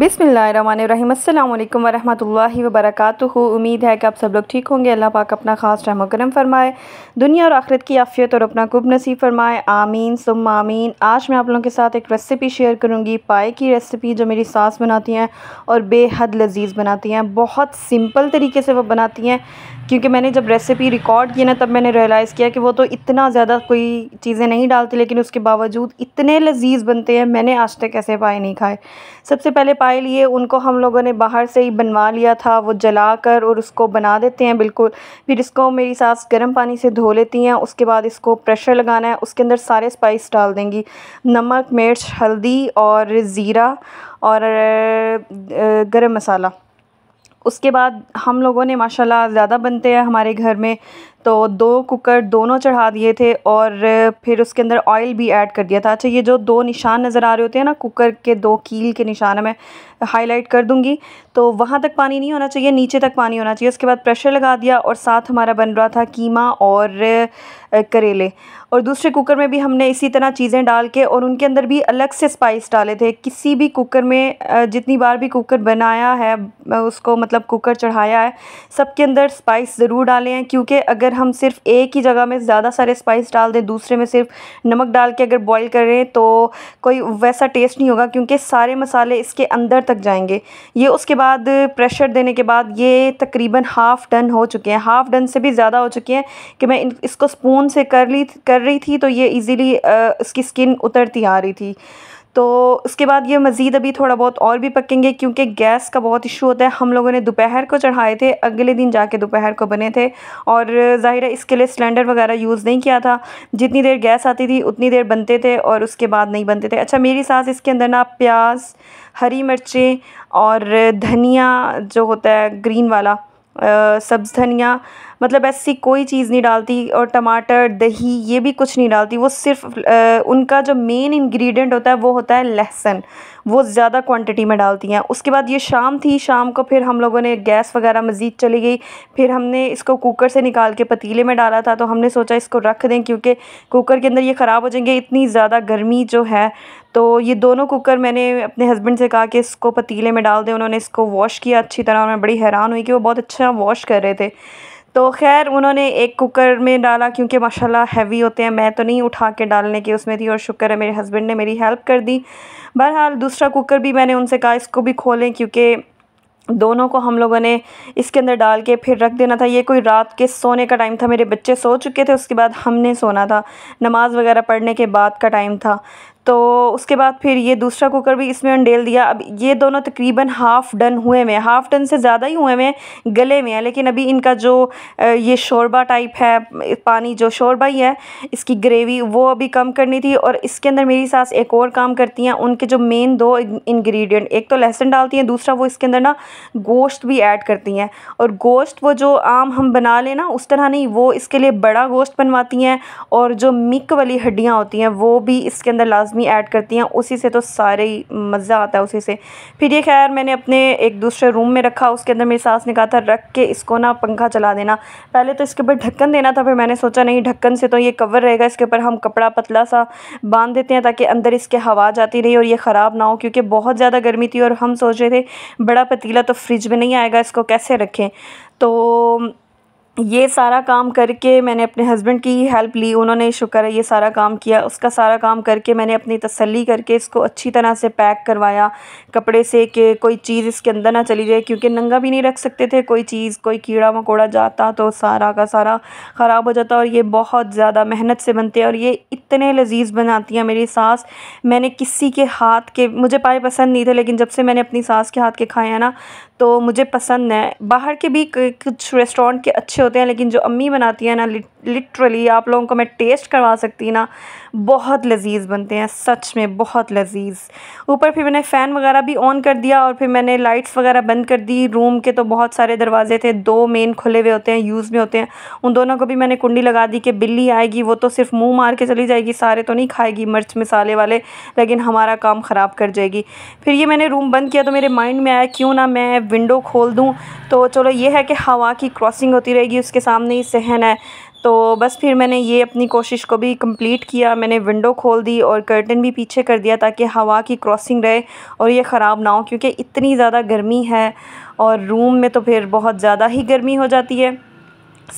बिसमीम अल्लाम वरहमल वबरक उम्मीद है कि आप सब लोग ठीक होंगे अल्लाह पाक अपना ख़ास रहम करम फरमाए दुनिया और आखिरत की आफ़ियत और अपना कुब नसीब फरमाए आमीन सुम आमीन आज मैं आप लोगों के साथ एक रेसिपी शेयर करूँगी पाए की रेसिपी जो मेरी सास बनाती हैं और बेहद लजीज़ बनाती हैं बहुत सिंपल तरीके से वह बनाती हैं क्योंकि मैंने जब रेसिपी रिकॉर्ड की ना तब मैंने रियलाइज़ किया कि वो तो इतना ज़्यादा कोई चीज़ें नहीं डालती लेकिन उसके बावजूद इतने लजीज बनते हैं मैंने आज तक ऐसे पाए नहीं खाए सबसे पहले पाए लिए उनको हम लोगों ने बाहर से ही बनवा लिया था वो जला कर और उसको बना देते हैं बिल्कुल फिर इसको मेरी सास गर्म पानी से धो लेती हैं उसके बाद इसको प्रेशर लगाना है उसके अंदर सारे स्पाइस डाल देंगी नमक मिर्च हल्दी और ज़ीरा और गर्म मसाला उसके बाद हम लोगों ने माशाल्लाह ज़्यादा बनते हैं हमारे घर में तो दो कुकर दोनों चढ़ा दिए थे और फिर उसके अंदर ऑयल भी ऐड कर दिया था अच्छा ये जो दो निशान नज़र आ रहे होते हैं ना कुकर के दो कील के निशान मैं हाईलाइट कर दूंगी तो वहाँ तक पानी नहीं होना चाहिए नीचे तक पानी होना चाहिए उसके बाद प्रेशर लगा दिया और साथ हमारा बन रहा था कीमा और करेले और दूसरे कुकर में भी हमने इसी तरह चीज़ें डाल के और उनके अंदर भी अलग से स्पाइस डाले थे किसी भी कुकर में जितनी बार भी कुकर बनाया है उसको मतलब कुकर चढ़ाया है सबके अंदर स्पाइस ज़रूर डाले हैं क्योंकि अगर हम सिर्फ एक ही जगह में ज़्यादा सारे स्पाइस डाल दें दूसरे में सिर्फ नमक डाल के अगर बॉईल करें तो कोई वैसा टेस्ट नहीं होगा क्योंकि सारे मसाले इसके अंदर तक जाएंगे ये उसके बाद प्रेशर देने के बाद ये तकरीबन हाफ़ डन हो चुके हैं हाफ़ डन से भी ज़्यादा हो चुके हैं कि मैं इन इसको स्पून से कर ली कर रही थी तो ये ईज़िली इसकी स्किन उतरती आ रही थी तो उसके बाद ये मज़ीद अभी थोड़ा बहुत और भी पकेंगे क्योंकि गैस का बहुत इशू होता है हम लोगों ने दोपहर को चढ़ाए थे अगले दिन जाके दोपहर को बने थे और ज़ाहिर है इसके लिए सिलेंडर वगैरह यूज़ नहीं किया था जितनी देर गैस आती थी उतनी देर बनते थे और उसके बाद नहीं बनते थे अच्छा मेरी सास इसके अंदर ना प्याज हरी मिर्चें और धनिया जो होता है ग्रीन वाला सब्ज़ धनिया मतलब ऐसी कोई चीज़ नहीं डालती और टमाटर दही ये भी कुछ नहीं डालती वो सिर्फ उनका जो मेन इंग्रेडिएंट होता है वो होता है लहसुन वो ज़्यादा क्वांटिटी में डालती हैं उसके बाद ये शाम थी शाम को फिर हम लोगों ने गैस वगैरह मज़ीद चली गई फिर हमने इसको कुकर से निकाल के पतीले में डाला था तो हमने सोचा इसको रख दें क्योंकि कुकर के अंदर ये ख़राब हो जाएंगे इतनी ज़्यादा गर्मी जो है तो ये दोनों कुकर मैंने अपने हस्बैंड से कहा कि इसको पतीले में डाल दें उन्होंने इसको वॉश किया अच्छी तरह और मैं बड़ी हैरान हुई कि वो बहुत अच्छा वॉश कर रहे थे तो खैर उन्होंने एक कुकर में डाला क्योंकि माशाल्लाह हैवी होते हैं मैं तो नहीं उठा के डालने की उसमें थी और शुक्र है मेरे हस्बैंड ने मेरी हेल्प कर दी बहरहाल दूसरा कुकर भी मैंने उनसे कहा इसको भी खोलें क्योंकि दोनों को हम लोगों ने इसके अंदर डाल के फिर रख देना था ये कोई रात के सोने का टाइम था मेरे बच्चे सो चुके थे उसके बाद हमने सोना था नमाज़ वगैरह पढ़ने के बाद का टाइम था तो उसके बाद फिर ये दूसरा कुकर भी इसमें डेल दिया अब ये दोनों तकरीबन हाफ़ डन हुए में हाफ़ डन से ज़्यादा ही हुए में गले में है लेकिन अभी इनका जो ये शोरबा टाइप है पानी जो शोरबा ही है इसकी ग्रेवी वो अभी कम करनी थी और इसके अंदर मेरी सास एक और काम करती हैं उनके जो मेन दो इन्ग्रीडियंट एक तो लहसुन डालती हैं दूसरा वो इसके अंदर ना गोश्त भी ऐड करती हैं और गोश्त वो जो आम हम बना लें ना उस तरह नहीं वो इसके लिए बड़ा गोश्त बनवाती हैं और जो मिक वाली हड्डियाँ होती हैं वो भी इसके अंदर लाजमी लाजमी ऐड करती हैं उसी से तो सारे ही मज़ा आता है उसी से फिर ये खैर मैंने अपने एक दूसरे रूम में रखा उसके अंदर मेरी सास ने कहा था रख के इसको ना पंखा चला देना पहले तो इसके ऊपर ढक्कन देना था फिर मैंने सोचा नहीं ढक्कन से तो ये कवर रहेगा इसके ऊपर हम कपड़ा पतला सा बांध देते हैं ताकि अंदर इसके हवा जाती रही और ये ख़राब ना हो क्योंकि बहुत ज़्यादा गर्मी थी और हम सोच रहे थे बड़ा पतीला तो फ्रिज में नहीं आएगा इसको कैसे रखें तो ये सारा काम करके मैंने अपने हस्बैंड की हेल्प ली उन्होंने शुक्र है ये सारा काम किया उसका सारा काम करके मैंने अपनी तसल्ली करके इसको अच्छी तरह से पैक करवाया कपड़े से कि कोई चीज़ इसके अंदर ना चली जाए क्योंकि नंगा भी नहीं रख सकते थे कोई चीज़ कोई कीड़ा मकोड़ा जाता तो सारा का सारा ख़राब हो जाता और ये बहुत ज़्यादा मेहनत से बनते हैं और ये इतने लजीज़ बनाती हैं मेरी सास मैंने किसी के हाथ के मुझे पाए पसंद नहीं थे लेकिन जब से मैंने अपनी सास के हाथ के खाए हैं ना तो मुझे पसंद है बाहर के भी कुछ रेस्टोरेंट के अच्छे होते हैं लेकिन जो अम्मी बनाती है ना लिटरली आप लोगों को मैं टेस्ट करवा सकती ना बहुत लजीज बनते हैं सच में बहुत लजीज ऊपर फिर मैंने फ़ैन वगैरह भी ऑन कर दिया और फिर मैंने लाइट्स वगैरह बंद कर दी रूम के तो बहुत सारे दरवाजे थे दो मेन खुले हुए होते हैं यूज़ में होते हैं उन दोनों को भी मैंने कुंडी लगा दी कि बिल्ली आएगी वो तो सिर्फ मुँह मार के चली जाएगी सारे तो नहीं खाएगी मिर्च मसाले वाले लेकिन हमारा काम ख़राब कर जाएगी फिर ये मैंने रूम बंद किया तो मेरे माइंड में आया क्यों ना मैं विंडो खोल दूँ तो चलो ये है कि हवा की क्रॉसिंग होती रहेगी भी उसके सामने ही सहन है तो बस फिर मैंने ये अपनी कोशिश को भी कंप्लीट किया मैंने विंडो खोल दी और कर्टन भी पीछे कर दिया ताकि हवा की क्रॉसिंग रहे और ये ख़राब ना हो क्योंकि इतनी ज़्यादा गर्मी है और रूम में तो फिर बहुत ज़्यादा ही गर्मी हो जाती है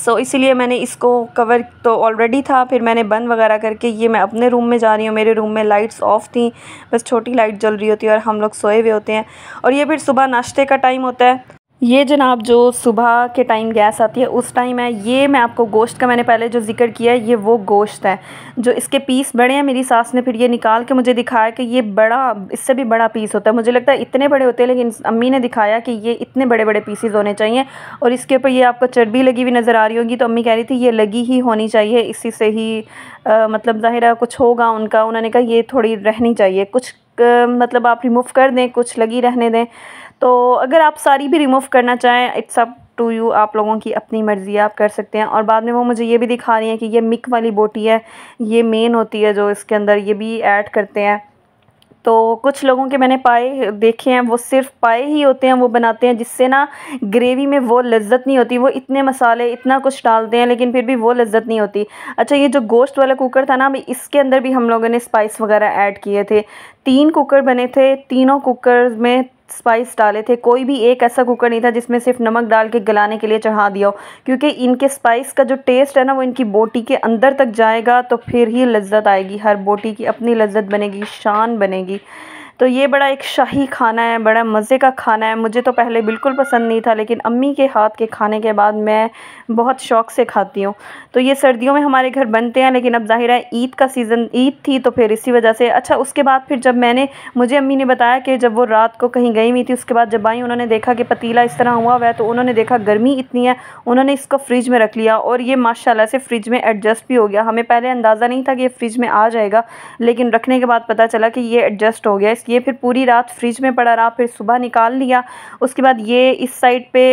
सो so, इसीलिए मैंने इसको कवर तो ऑलरेडी था फिर मैंने बंद वगैरह करके ये मैं अपने रूम में जा रही हूँ मेरे रूम में लाइट्स ऑफ थी बस छोटी लाइट जल रही होती है और हम लोग सोए हुए होते हैं और ये फिर सुबह नाश्ते का टाइम होता है ये जनाब जो सुबह के टाइम गैस आती है उस टाइम है ये मैं आपको गोश्त का मैंने पहले जो जिक्र किया है ये वो गोश्त है जो इसके पीस बड़े हैं मेरी सास ने फिर ये निकाल के मुझे दिखाया कि ये बड़ा इससे भी बड़ा पीस होता है मुझे लगता है इतने बड़े होते हैं लेकिन अम्मी ने दिखाया कि ये इतने बड़े बड़े पीसीज होने चाहिए और इसके ऊपर ये आपको चर्बी लगी हुई नज़र आ रही होगी तो अम्मी कह रही थी ये लगी ही होनी चाहिए इसी से ही आ, मतलब ज़ाहिर है कुछ होगा उनका उन्होंने कहा ये थोड़ी रहनी चाहिए कुछ मतलब आप रिमूव कर दें कुछ लगी रहने दें तो अगर आप सारी भी रिमूव करना चाहें इट्स अप टू यू आप लोगों की अपनी मर्ज़ी आप कर सकते हैं और बाद में वो मुझे ये भी दिखा रही हैं कि ये मिक वाली बोटी है ये मेन होती है जो इसके अंदर ये भी ऐड करते हैं तो कुछ लोगों के मैंने पाए देखे हैं वो सिर्फ पाए ही होते हैं वो बनाते हैं जिससे ना ग्रेवी में वो लज्जत नहीं होती वो इतने मसाले इतना कुछ डालते हैं लेकिन फिर भी वो लज्जत नहीं होती अच्छा ये जो गोश्त वाला कुकर था ना अभी इसके अंदर भी हम लोगों ने स्पाइस वगैरह ऐड किए थे तीन कुकर बने थे तीनों कुकर में स्पाइस डाले थे कोई भी एक ऐसा कुकर नहीं था जिसमें सिर्फ नमक डाल के गलाने के लिए चढ़ा दिया हो क्योंकि इनके स्पाइस का जो टेस्ट है ना वो इनकी बोटी के अंदर तक जाएगा तो फिर ही लज्जत आएगी हर बोटी की अपनी लज्जत बनेगी शान बनेगी तो ये बड़ा एक शाही खाना है बड़ा मज़े का खाना है मुझे तो पहले बिल्कुल पसंद नहीं था लेकिन अम्मी के हाथ के खाने के बाद मैं बहुत शौक़ से खाती हूँ तो ये सर्दियों में हमारे घर बनते हैं लेकिन अब ज़ाहिर है ईद का सीज़न ईद थी तो फिर इसी वजह से अच्छा उसके बाद फिर जब मैंने मुझे अम्मी ने बताया कि जब वो रात को कहीं गई हुई थी उसके बाद जब आई उन्होंने देखा कि पतीला इस तरह हुआ हुआ है तो उन्होंने देखा गर्मी इतनी है उन्होंने इसको फ्रिज में रख लिया और ये माशाला से फ्रिज में एडजस्ट भी हो गया हमें पहले अंदाज़ा नहीं था कि ये फ्रिज में आ जाएगा लेकिन रखने के बाद पता चला कि ये एडजस्ट हो गया इसकी ये फिर पूरी रात फ्रिज में पड़ा रहा फिर सुबह निकाल लिया उसके बाद ये इस साइड पे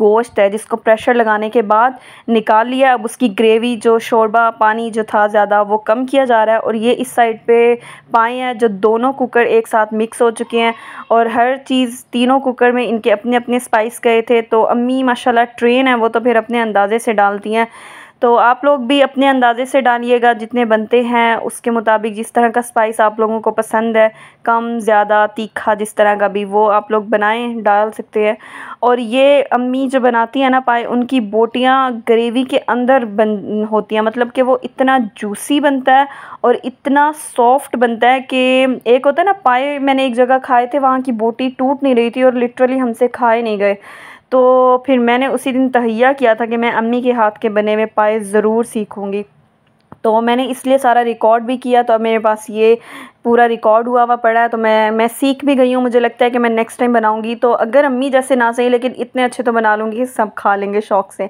गोश्त है जिसको प्रेशर लगाने के बाद निकाल लिया अब उसकी ग्रेवी जो शोरबा पानी जो था ज़्यादा वो कम किया जा रहा है और ये इस साइड पे पाए हैं जो दोनों कुकर एक साथ मिक्स हो चुके हैं और हर चीज़ तीनों कुकर में इनके अपने अपने स्पाइस गए थे तो अम्मी माशाल्लाह ट्रेन है वो तो फिर अपने अंदाजे से डालती हैं तो आप लोग भी अपने अंदाज़े से डालिएगा जितने बनते हैं उसके मुताबिक जिस तरह का स्पाइस आप लोगों को पसंद है कम ज़्यादा तीखा जिस तरह का भी वो आप लोग बनाएं डाल सकते हैं और ये अम्मी जो बनाती हैं ना पाए उनकी बोटियाँ ग्रेवी के अंदर बन होती हैं मतलब कि वो इतना जूसी बनता है और इतना सॉफ्ट बनता है कि एक होता है ना पाए मैंने एक जगह खाए थे वहाँ की बोटी टूट नहीं रही थी और लिटरली हमसे खाए नहीं गए तो फिर मैंने उसी दिन तहैया किया था कि मैं अम्मी के हाथ के बने हुए पाए ज़रूर सीखूँगी तो मैंने इसलिए सारा रिकॉर्ड भी किया तो अब मेरे पास ये पूरा रिकॉर्ड हुआ हुआ पड़ा है तो मैं मैं सीख भी गई हूँ मुझे लगता है कि मैं नेक्स्ट टाइम बनाऊँगी तो अगर अम्मी जैसे ना सही लेकिन इतने अच्छे तो बना लूँगी सब खा लेंगे शौक़ से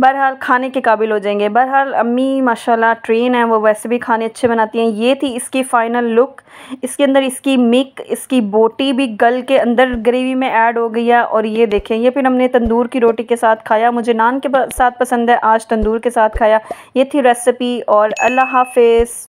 बहरहाल खाने के काबिल हो जाएंगे बहरहाल अम्मी माशाल्लाह ट्रेन है वो वैसे भी खाने अच्छे बनाती हैं ये थी इसकी फ़ाइनल लुक इसके अंदर इसकी मिक इसकी बोटी भी गल के अंदर ग्रेवी में ऐड हो गई है और ये देखें ये फिर हमने तंदूर की रोटी के साथ खाया मुझे नान के साथ पसंद है आज तंदूर के साथ खाया ये थी रेसिपी और अल्लाह हाफ